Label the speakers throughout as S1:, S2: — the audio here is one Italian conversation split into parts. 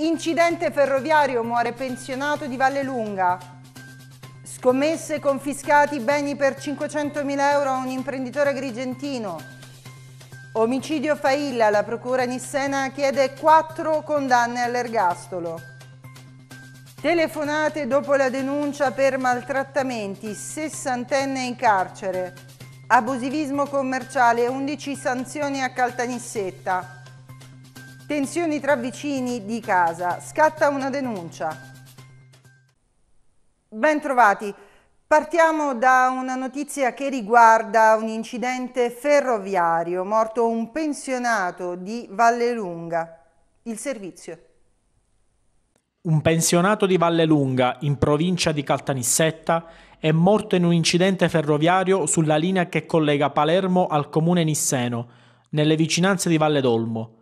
S1: Incidente ferroviario, muore pensionato di Valle Lunga. Scommesse confiscati beni per 500.000 euro a un imprenditore grigentino. Omicidio Failla, la procura Nissena chiede quattro condanne all'ergastolo. Telefonate dopo la denuncia per maltrattamenti, sessantenne in carcere. Abusivismo commerciale, 11 sanzioni a Caltanissetta. Tensioni tra vicini di casa, scatta una denuncia. Bentrovati. Partiamo da una notizia che riguarda un incidente ferroviario, morto un pensionato di Vallelunga. Il servizio.
S2: Un pensionato di Vallelunga, in provincia di Caltanissetta, è morto in un incidente ferroviario sulla linea che collega Palermo al comune Nisseno, nelle vicinanze di Valle d'Olmo.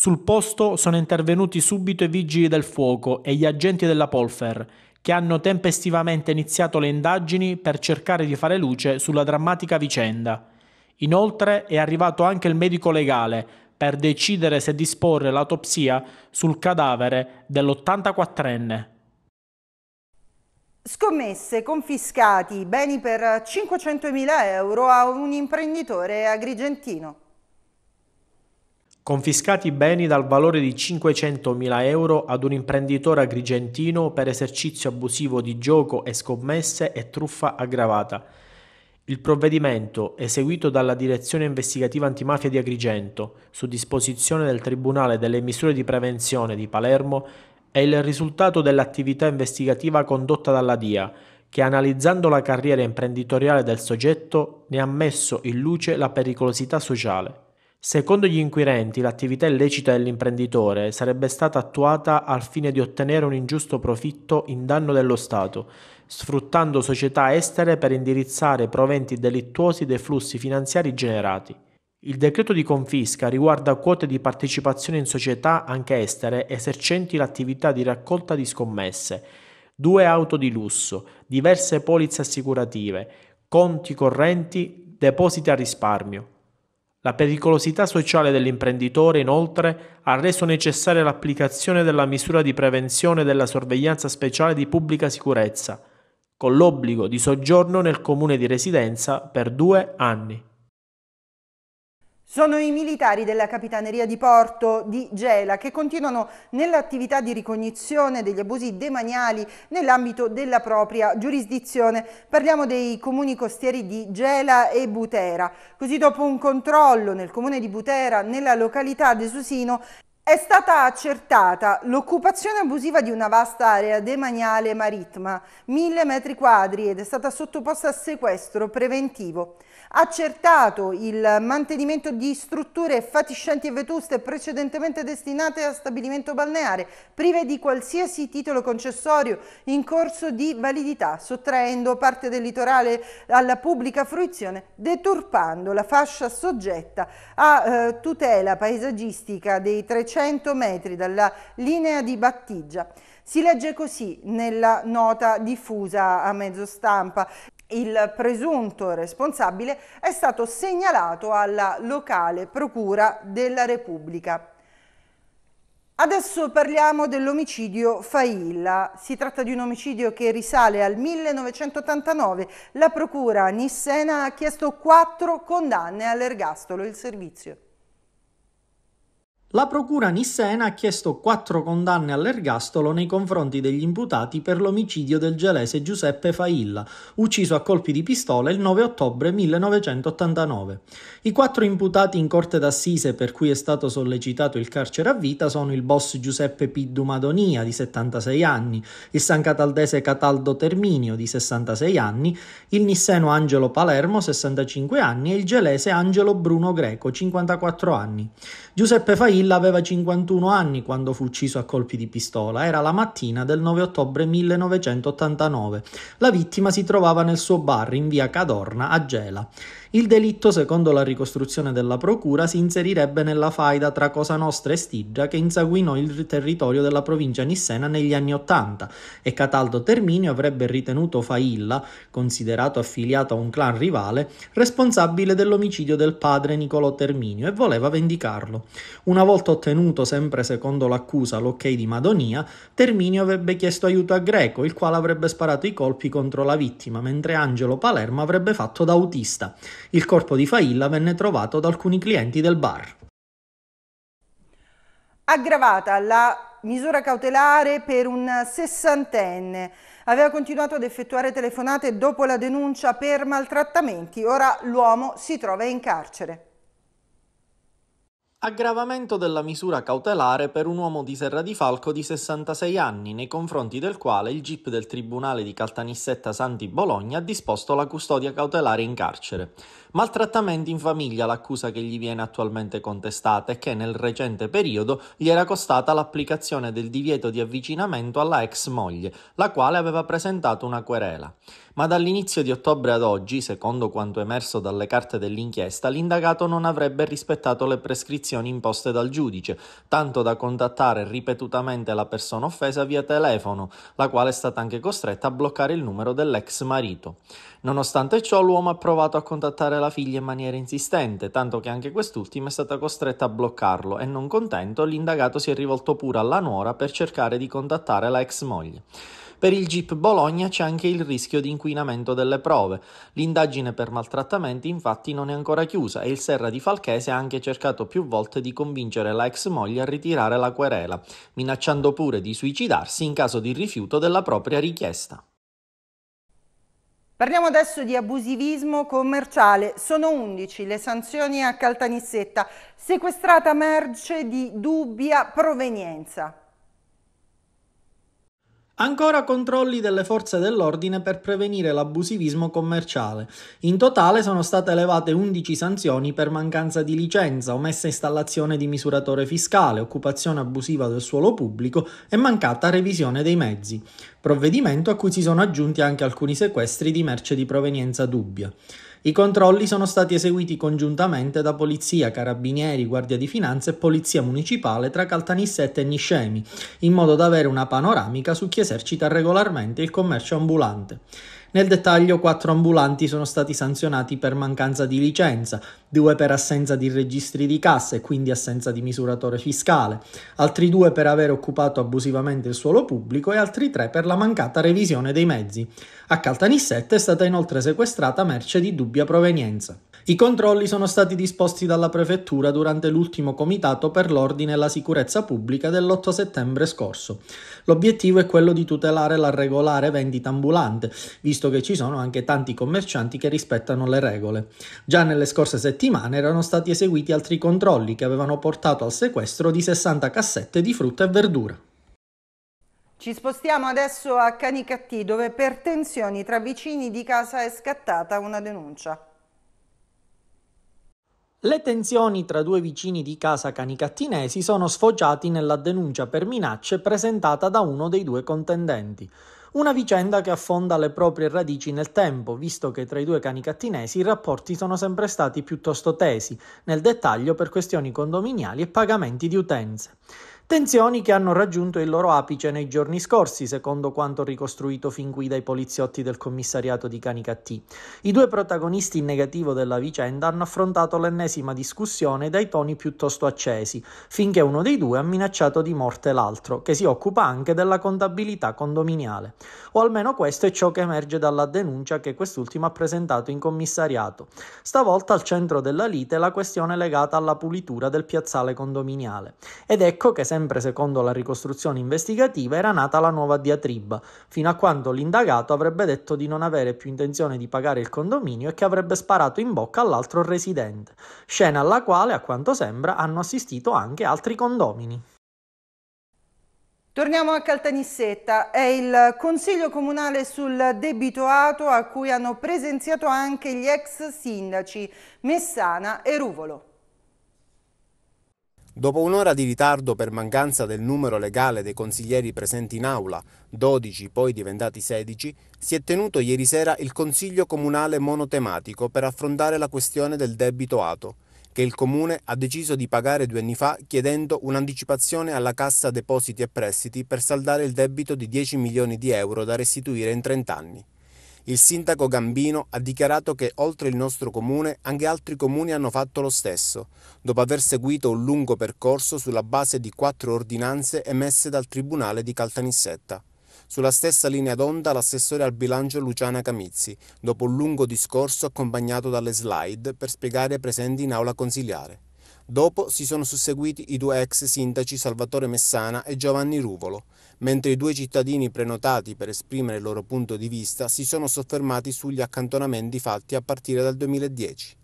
S2: Sul posto sono intervenuti subito i vigili del fuoco e gli agenti della Polfer, che hanno tempestivamente iniziato le indagini per cercare di fare luce sulla drammatica vicenda. Inoltre è arrivato anche il medico legale per decidere se disporre l'autopsia sul cadavere dell'84enne.
S1: Scommesse, confiscati, beni per 500.000 euro a un imprenditore agrigentino.
S2: Confiscati beni dal valore di 500.000 euro ad un imprenditore agrigentino per esercizio abusivo di gioco e scommesse e truffa aggravata. Il provvedimento, eseguito dalla Direzione Investigativa Antimafia di Agrigento, su disposizione del Tribunale delle Misure di Prevenzione di Palermo, è il risultato dell'attività investigativa condotta dalla DIA, che analizzando la carriera imprenditoriale del soggetto ne ha messo in luce la pericolosità sociale. Secondo gli inquirenti l'attività illecita dell'imprenditore sarebbe stata attuata al fine di ottenere un ingiusto profitto in danno dello Stato, sfruttando società estere per indirizzare proventi delittuosi dei flussi finanziari generati. Il decreto di confisca riguarda quote di partecipazione in società anche estere esercenti l'attività di raccolta di scommesse, due auto di lusso, diverse polizze assicurative, conti correnti, depositi a risparmio. La pericolosità sociale dell'imprenditore, inoltre, ha reso necessaria l'applicazione della misura di prevenzione della sorveglianza speciale di pubblica sicurezza, con l'obbligo di soggiorno nel comune di residenza per due anni.
S1: Sono i militari della Capitaneria di Porto di Gela che continuano nell'attività di ricognizione degli abusi demaniali nell'ambito della propria giurisdizione. Parliamo dei comuni costieri di Gela e Butera. Così dopo un controllo nel comune di Butera, nella località De Susino, è stata accertata l'occupazione abusiva di una vasta area demaniale marittima, 1000 metri quadri ed è stata sottoposta a sequestro preventivo accertato il mantenimento di strutture fatiscenti e vetuste precedentemente destinate a stabilimento balneare, prive di qualsiasi titolo concessorio in corso di validità, sottraendo parte del litorale alla pubblica fruizione, deturpando la fascia soggetta a eh, tutela paesaggistica dei 300 metri dalla linea di battigia. Si legge così nella nota diffusa a mezzo stampa. Il presunto responsabile è stato segnalato alla locale procura della Repubblica. Adesso parliamo dell'omicidio Failla. Si tratta di un omicidio che risale al 1989. La procura Nissena ha chiesto quattro condanne all'ergastolo. Il servizio.
S3: La procura nissena ha chiesto quattro condanne all'ergastolo nei confronti degli imputati per l'omicidio del gelese Giuseppe Failla, ucciso a colpi di pistola il 9 ottobre 1989. I quattro imputati in corte d'assise per cui è stato sollecitato il carcere a vita sono il boss Giuseppe Piddu Madonia di 76 anni, il San Cataldese Cataldo Terminio di 66 anni, il nisseno Angelo Palermo 65 anni e il gelese Angelo Bruno Greco 54 anni. Giuseppe Failla Matilla aveva 51 anni quando fu ucciso a colpi di pistola. Era la mattina del 9 ottobre 1989. La vittima si trovava nel suo bar in via Cadorna a Gela. Il delitto, secondo la ricostruzione della procura, si inserirebbe nella faida tra Cosa Nostra e Stigia che insanguinò il territorio della provincia nissena negli anni Ottanta e Cataldo Terminio avrebbe ritenuto Failla, considerato affiliato a un clan rivale, responsabile dell'omicidio del padre Nicolò Terminio e voleva vendicarlo. Una volta ottenuto, sempre secondo l'accusa, l'ok di Madonia, Terminio avrebbe chiesto aiuto a Greco, il quale avrebbe sparato i colpi contro la vittima, mentre Angelo Palermo avrebbe fatto da autista. Il corpo di Failla venne trovato da alcuni clienti del bar.
S1: Aggravata la misura cautelare per un sessantenne. Aveva continuato ad effettuare telefonate dopo la denuncia per maltrattamenti. Ora l'uomo si trova in carcere.
S3: Aggravamento della misura cautelare per un uomo di Serra di Falco di 66 anni, nei confronti del quale il GIP del Tribunale di Caltanissetta Santi Bologna ha disposto la custodia cautelare in carcere. Maltrattamenti in famiglia l'accusa che gli viene attualmente contestata e che nel recente periodo gli era costata l'applicazione del divieto di avvicinamento alla ex moglie, la quale aveva presentato una querela. Ma dall'inizio di ottobre ad oggi, secondo quanto emerso dalle carte dell'inchiesta, l'indagato non avrebbe rispettato le prescrizioni imposte dal giudice, tanto da contattare ripetutamente la persona offesa via telefono, la quale è stata anche costretta a bloccare il numero dell'ex marito. Nonostante ciò, l'uomo ha provato a contattare minacciare figlia in maniera insistente, tanto che anche quest'ultima è stata costretta a bloccarlo e non contento l'indagato si è rivolto pure alla nuora per cercare di contattare la ex moglie. Per il Jeep Bologna c'è anche il rischio di inquinamento delle prove. L'indagine per maltrattamenti infatti non è ancora chiusa e il Serra di Falchese ha anche cercato più volte di convincere la ex moglie a ritirare la querela, minacciando pure di suicidarsi in caso di rifiuto della propria richiesta.
S1: Parliamo adesso di abusivismo commerciale. Sono 11 le sanzioni a Caltanissetta, sequestrata merce di dubbia provenienza.
S3: Ancora controlli delle forze dell'ordine per prevenire l'abusivismo commerciale. In totale sono state elevate 11 sanzioni per mancanza di licenza, omessa installazione di misuratore fiscale, occupazione abusiva del suolo pubblico e mancata revisione dei mezzi. Provvedimento a cui si sono aggiunti anche alcuni sequestri di merce di provenienza dubbia. I controlli sono stati eseguiti congiuntamente da Polizia, Carabinieri, Guardia di Finanza e Polizia Municipale tra Caltanissette e Niscemi, in modo da avere una panoramica su chi esercita regolarmente il commercio ambulante. Nel dettaglio, quattro ambulanti sono stati sanzionati per mancanza di licenza, due per assenza di registri di cassa e quindi assenza di misuratore fiscale, altri due per aver occupato abusivamente il suolo pubblico e altri tre per la mancata revisione dei mezzi. A Caltanissette è stata inoltre sequestrata merce di dubbia provenienza. I controlli sono stati disposti dalla prefettura durante l'ultimo comitato per l'ordine e la sicurezza pubblica dell'8 settembre scorso. L'obiettivo è quello di tutelare la regolare vendita ambulante, visto che ci sono anche tanti commercianti che rispettano le regole. Già nelle scorse settimane erano stati eseguiti altri controlli che avevano portato al sequestro di 60 cassette di frutta e verdura.
S1: Ci spostiamo adesso a Canicattì dove per tensioni tra vicini di casa è scattata una denuncia.
S3: Le tensioni tra due vicini di casa canicattinesi sono sfociati nella denuncia per minacce presentata da uno dei due contendenti. Una vicenda che affonda le proprie radici nel tempo, visto che tra i due canicattinesi i rapporti sono sempre stati piuttosto tesi, nel dettaglio per questioni condominiali e pagamenti di utenze. Tensioni che hanno raggiunto il loro apice nei giorni scorsi, secondo quanto ricostruito fin qui dai poliziotti del commissariato di Canicattì. I due protagonisti in negativo della vicenda hanno affrontato l'ennesima discussione dai toni piuttosto accesi, finché uno dei due ha minacciato di morte l'altro, che si occupa anche della contabilità condominiale. O almeno questo è ciò che emerge dalla denuncia che quest'ultimo ha presentato in commissariato. Stavolta al centro della lite la questione legata alla pulitura del piazzale condominiale. Ed ecco che sembra sempre secondo la ricostruzione investigativa, era nata la nuova diatriba, fino a quando l'indagato avrebbe detto di non avere più intenzione di pagare il condominio e che avrebbe sparato in bocca all'altro residente, scena alla quale, a quanto sembra, hanno assistito anche altri condomini. Torniamo
S1: a Caltanissetta, è il Consiglio Comunale sul debito auto a cui hanno presenziato anche gli ex sindaci Messana e Ruvolo.
S4: Dopo un'ora di ritardo per mancanza del numero legale dei consiglieri presenti in aula, 12 poi diventati 16, si è tenuto ieri sera il Consiglio Comunale monotematico per affrontare la questione del debito ATO, che il Comune ha deciso di pagare due anni fa chiedendo un'anticipazione alla Cassa Depositi e Prestiti per saldare il debito di 10 milioni di euro da restituire in 30 anni. Il sindaco Gambino ha dichiarato che oltre il nostro comune anche altri comuni hanno fatto lo stesso, dopo aver seguito un lungo percorso sulla base di quattro ordinanze emesse dal Tribunale di Caltanissetta. Sulla stessa linea d'onda l'assessore al bilancio Luciana Camizzi, dopo un lungo discorso accompagnato dalle slide per spiegare presenti in aula consigliare. Dopo si sono susseguiti i due ex sindaci Salvatore Messana e Giovanni Ruvolo, mentre i due cittadini prenotati per esprimere il loro punto di vista si sono soffermati sugli accantonamenti fatti a partire dal 2010.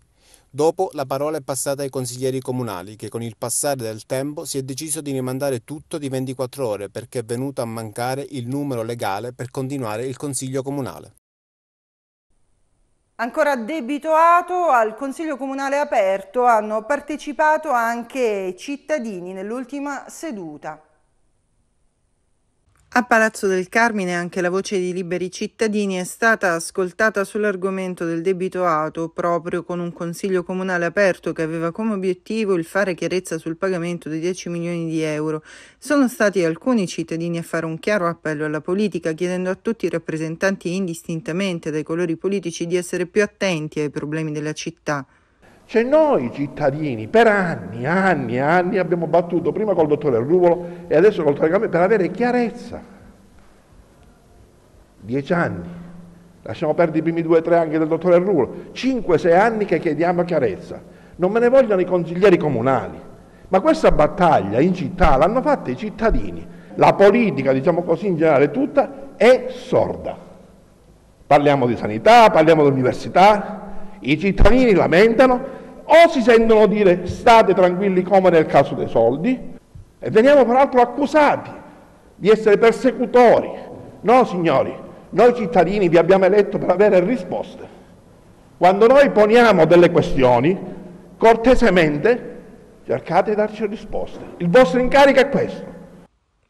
S4: Dopo la parola è passata ai consiglieri comunali che con il passare del tempo si è deciso di rimandare tutto di 24 ore perché è venuto a mancare il numero legale per continuare il consiglio comunale.
S1: Ancora debitoato al Consiglio Comunale aperto hanno partecipato anche cittadini nell'ultima seduta. A Palazzo del Carmine anche la voce di liberi cittadini è stata ascoltata sull'argomento del debito auto, proprio con un consiglio comunale aperto che aveva come obiettivo il fare chiarezza sul pagamento di 10 milioni di euro. Sono stati alcuni cittadini a fare un chiaro appello alla politica, chiedendo a tutti i rappresentanti indistintamente dai colori politici di essere più attenti ai problemi della città. Cioè noi cittadini per
S4: anni, anni, anni abbiamo battuto prima col dottore Ruvolo e adesso col dottore Gambetta per avere chiarezza. Dieci anni, lasciamo perdere i primi due o tre anche del dottore Ruvolo, cinque, sei anni che chiediamo chiarezza. Non me ne vogliono i consiglieri comunali, ma questa battaglia in città l'hanno fatta i cittadini. La politica, diciamo così in generale, tutta è sorda. Parliamo di sanità, parliamo di università, i cittadini lamentano o si sentono dire state tranquilli come nel caso dei soldi e veniamo peraltro accusati di essere persecutori. No, signori, noi cittadini vi abbiamo eletto per avere risposte. Quando noi poniamo delle questioni, cortesemente cercate di darci risposte. Il vostro incarico è questo.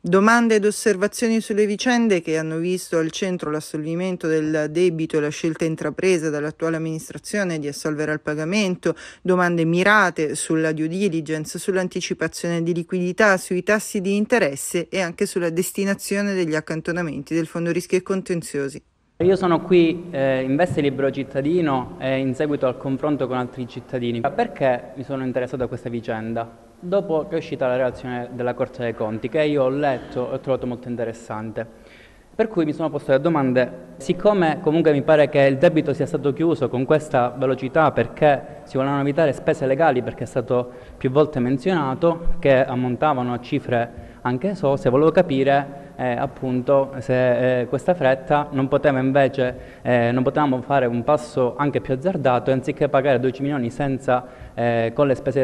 S4: Domande ed
S1: osservazioni sulle vicende che hanno visto al centro l'assolvimento del debito e la scelta intrapresa dall'attuale amministrazione di assolvere al pagamento, domande mirate sulla due diligence, sull'anticipazione di liquidità, sui tassi di interesse e anche sulla destinazione degli accantonamenti del Fondo Rischi e Contenziosi.
S5: Io sono qui eh, in veste libero cittadino e in seguito al confronto con altri cittadini. Ma Perché mi sono interessato a questa vicenda? dopo che è uscita la relazione della Corte dei Conti, che io ho letto e ho trovato molto interessante. Per cui mi sono posto le domande, siccome comunque mi pare che il debito sia stato chiuso con questa velocità perché si volevano evitare spese legali, perché è stato più volte menzionato, che ammontavano a cifre anche esose, volevo capire eh, appunto se eh, questa fretta non poteva invece, eh, non potevamo fare un passo anche più azzardato, anziché pagare 12 milioni senza, eh, con le spese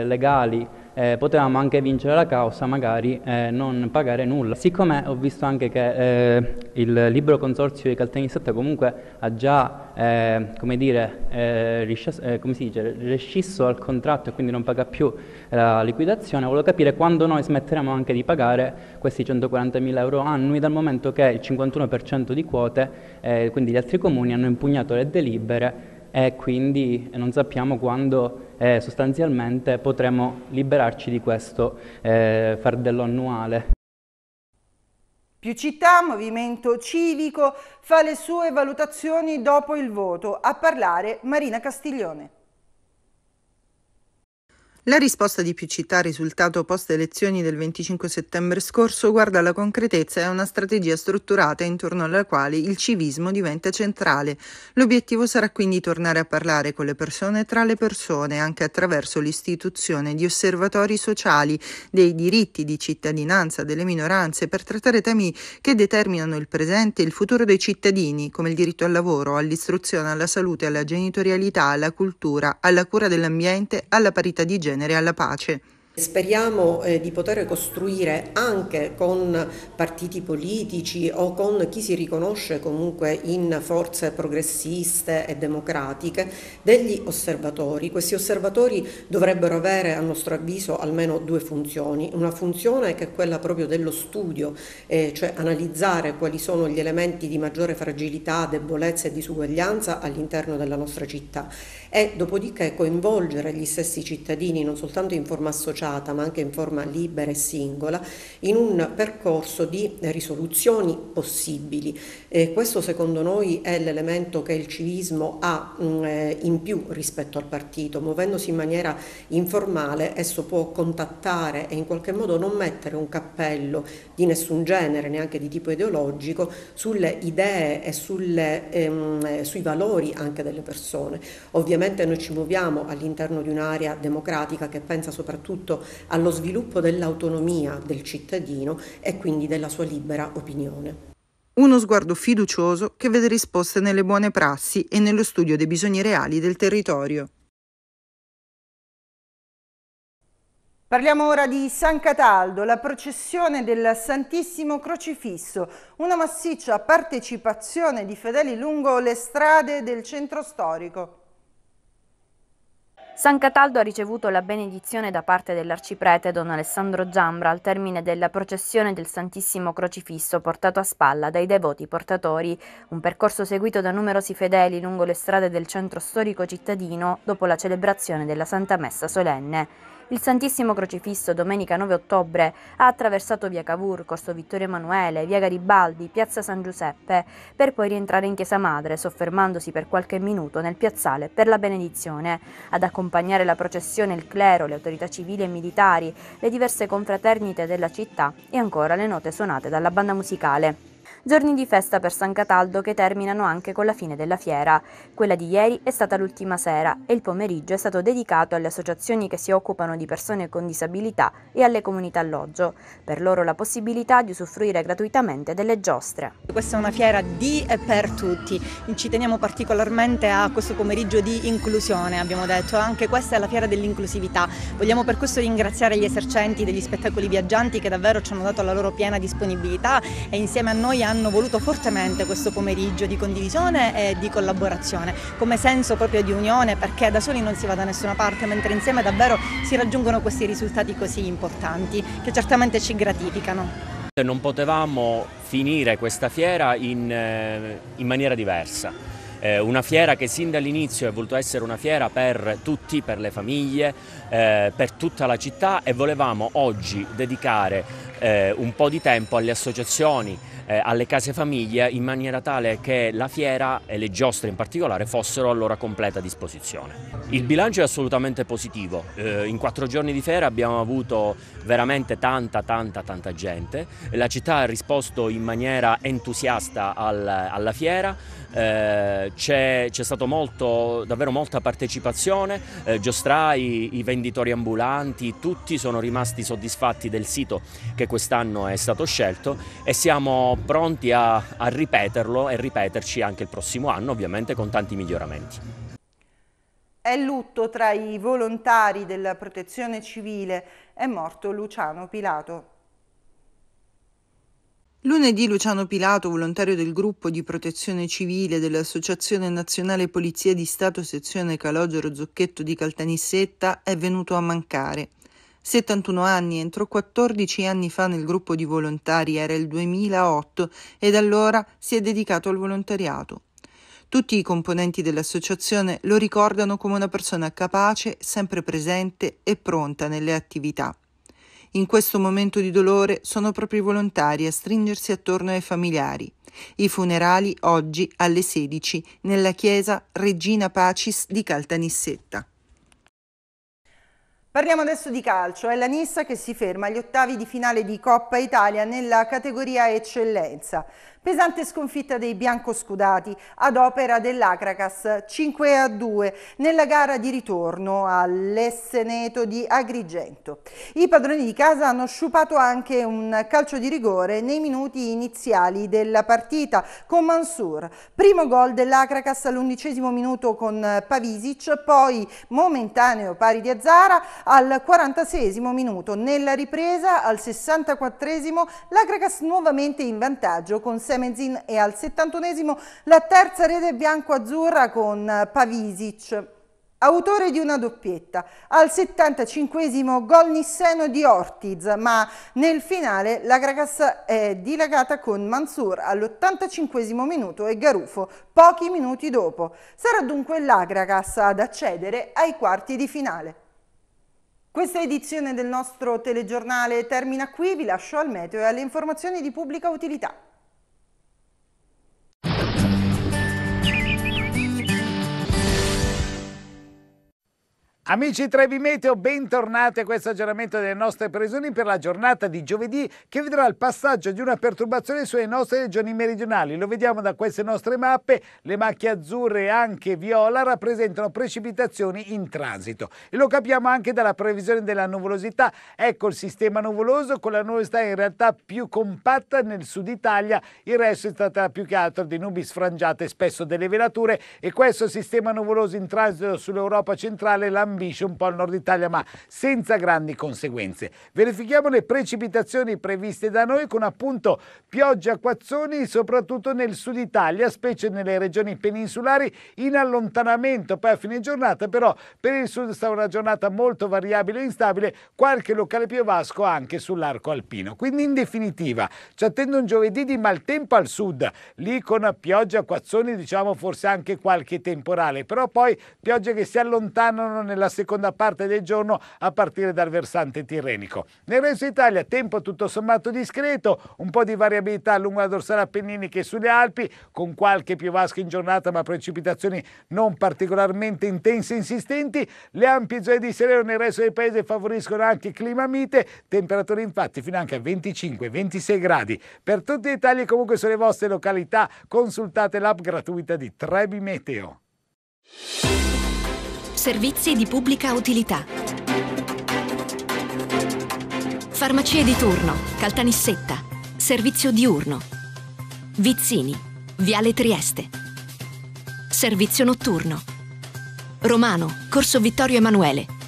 S5: eh, legali eh, potevamo anche vincere la causa, magari eh, non pagare nulla. Siccome ho visto anche che eh, il libero consorzio di Caltanissetta comunque ha già, eh, come dire, eh, riscesso, eh, come dice, rescisso al contratto e quindi non paga più la liquidazione, volevo capire quando noi smetteremo anche di pagare questi 140.000 euro annui dal momento che il 51% di quote, quindi gli altri comuni, hanno impugnato le delibere e quindi non sappiamo quando eh, sostanzialmente potremo liberarci di questo eh, fardello annuale.
S1: Più città, Movimento Civico, fa le sue valutazioni dopo il voto. A parlare Marina Castiglione. La risposta di più città risultato post elezioni del 25 settembre scorso, guarda alla concretezza e a una strategia strutturata intorno alla quale il civismo diventa centrale. L'obiettivo sarà quindi tornare a parlare con le persone tra le persone, anche attraverso l'istituzione di osservatori sociali dei diritti di cittadinanza delle minoranze per trattare temi che determinano il presente e il futuro dei cittadini, come il diritto al lavoro, all'istruzione, alla salute, alla genitorialità, alla cultura, alla cura dell'ambiente, alla parità di genere genere alla pace
S6: Speriamo eh, di poter costruire anche con partiti politici o con chi si riconosce comunque in forze progressiste e democratiche degli osservatori. Questi osservatori dovrebbero avere a nostro avviso almeno due funzioni. Una funzione che è quella proprio dello studio, eh, cioè analizzare quali sono gli elementi di maggiore fragilità, debolezza e disuguaglianza all'interno della nostra città e dopodiché coinvolgere gli stessi cittadini non soltanto in forma associata associata ma anche in forma libera e singola, in un percorso di risoluzioni possibili. E questo secondo noi è l'elemento che il civismo ha mm, eh, in più rispetto al partito, muovendosi in maniera informale esso può contattare e in qualche modo non mettere un cappello di nessun genere, neanche di tipo ideologico, sulle idee e sulle, ehm, sui valori anche delle persone. Ovviamente noi ci muoviamo all'interno di un'area democratica che pensa soprattutto appunto allo sviluppo dell'autonomia del cittadino e quindi della sua
S1: libera opinione. Uno sguardo fiducioso che vede risposte nelle buone prassi e nello studio dei bisogni reali del territorio. Parliamo ora di San Cataldo, la processione del Santissimo Crocifisso, una massiccia partecipazione di fedeli lungo le strade del centro storico.
S5: San Cataldo ha ricevuto la benedizione da parte dell'arciprete don Alessandro Giambra al termine della processione del Santissimo Crocifisso portato a spalla dai devoti portatori, un percorso seguito da numerosi fedeli lungo le strade del centro storico cittadino dopo la celebrazione della Santa Messa solenne. Il Santissimo Crocifisso domenica 9 ottobre ha attraversato via Cavour, Corso Vittorio Emanuele, via Garibaldi, piazza San Giuseppe, per poi rientrare in Chiesa Madre, soffermandosi per qualche minuto nel piazzale per la benedizione. Ad accompagnare la processione il clero, le autorità civili e militari, le diverse confraternite della città e ancora le note suonate dalla banda musicale giorni di festa per San Cataldo che terminano anche con la fine della fiera. Quella di ieri è stata l'ultima sera e il pomeriggio è stato dedicato alle associazioni che si occupano di persone con disabilità e alle comunità alloggio, per loro la possibilità di usufruire gratuitamente delle giostre. Questa è una fiera di e per tutti, ci teniamo particolarmente
S6: a questo pomeriggio di inclusione, abbiamo detto, anche questa è la fiera dell'inclusività. Vogliamo per questo ringraziare gli esercenti degli spettacoli viaggianti che davvero ci hanno dato la loro piena disponibilità e insieme a noi hanno hanno voluto fortemente questo pomeriggio di condivisione e di collaborazione, come senso proprio di unione perché da soli non si va da nessuna parte, mentre insieme davvero si raggiungono questi risultati così importanti che certamente ci gratificano.
S2: Non potevamo finire questa fiera in, eh, in maniera diversa eh, una fiera che sin dall'inizio è voluto essere una fiera per tutti, per le famiglie, eh, per tutta la città e volevamo oggi dedicare eh, un po' di tempo alle associazioni, eh, alle case famiglie in maniera tale che la fiera e le giostre in particolare fossero a loro completa disposizione. Il bilancio è assolutamente positivo, eh, in quattro giorni di fiera abbiamo avuto veramente tanta tanta tanta gente, la città ha risposto in maniera entusiasta al, alla fiera, eh, c'è, c'è stata davvero molta partecipazione, eh, giostrai, i venditori ambulanti, tutti sono rimasti soddisfatti del sito che quest'anno è stato scelto e siamo pronti a, a ripeterlo e ripeterci anche il prossimo anno ovviamente con tanti
S6: miglioramenti.
S1: È lutto tra i volontari della protezione civile, è morto Luciano Pilato. Lunedì Luciano Pilato, volontario del gruppo di protezione civile dell'Associazione Nazionale Polizia di Stato sezione Calogero Zucchetto di Caltanissetta, è venuto a mancare. 71 anni, entrò 14 anni fa nel gruppo di volontari, era il 2008, e da allora si è dedicato al volontariato. Tutti i componenti dell'associazione lo ricordano come una persona capace, sempre presente e pronta nelle attività. In questo momento di dolore sono proprio i volontari a stringersi attorno ai familiari. I funerali oggi alle 16 nella chiesa Regina Pacis di Caltanissetta. Parliamo adesso di calcio, è la Nissa che si ferma agli ottavi di finale di Coppa Italia nella categoria Eccellenza. Pesante sconfitta dei biancoscudati ad opera dell'Acracas 5 a 2 nella gara di ritorno all'Esseneto di Agrigento. I padroni di casa hanno sciupato anche un calcio di rigore nei minuti iniziali della partita con Mansur. Primo gol dell'Acracas all'undicesimo minuto con Pavisic, poi momentaneo pari di Azzara al 46 minuto. Nella ripresa al 64 l'Acracas nuovamente in vantaggio con 6 Semenzin e al 71 esimo la terza rete bianco-azzurra con Pavisic autore di una doppietta. Al 75 esimo gol nisseno di Ortiz, ma nel finale la Gragas è dilagata con Mansur all'85 esimo minuto e Garufo pochi minuti dopo. Sarà dunque l'Agragas ad accedere ai quarti di finale. Questa edizione del nostro telegiornale termina qui, vi lascio al meteo e alle informazioni di pubblica
S7: utilità. Amici Trevi Meteo, bentornati a questo aggiornamento delle nostre previsioni per la giornata di giovedì che vedrà il passaggio di una perturbazione sulle nostre regioni meridionali. Lo vediamo da queste nostre mappe, le macchie azzurre e anche viola rappresentano precipitazioni in transito e lo capiamo anche dalla previsione della nuvolosità. Ecco il sistema nuvoloso con la nuvolosità in realtà più compatta nel sud Italia, il resto è stata più che altro di nubi sfrangiate, spesso delle velature e questo sistema nuvoloso in transito sull'Europa centrale la ambisce un po' al nord Italia, ma senza grandi conseguenze. Verifichiamo le precipitazioni previste da noi con appunto piogge acquazzoni, soprattutto nel sud Italia, specie nelle regioni peninsulari, in allontanamento. Poi a fine giornata, però, per il sud sta una giornata molto variabile e instabile, qualche locale piovasco anche sull'arco alpino. Quindi, in definitiva, ci attende un giovedì di maltempo al sud, lì con piogge acquazzoni, diciamo forse anche qualche temporale, però poi piogge che si allontanano nella nella seconda parte del giorno a partire dal versante tirrenico. Nel resto d'Italia tempo tutto sommato discreto, un po' di variabilità lungo la dorsale Appennini che sulle Alpi, con qualche piovasca in giornata ma precipitazioni non particolarmente intense e insistenti. Le ampie zone di sereno nel resto del paese favoriscono anche clima mite, temperature infatti fino anche a 25-26 gradi. Per tutti i dettagli comunque sulle vostre località consultate l'app gratuita di Trebi Meteo
S5: servizi di pubblica utilità. Farmacie di turno, Caltanissetta, servizio diurno. Vizzini, Viale Trieste. Servizio notturno. Romano, Corso Vittorio Emanuele.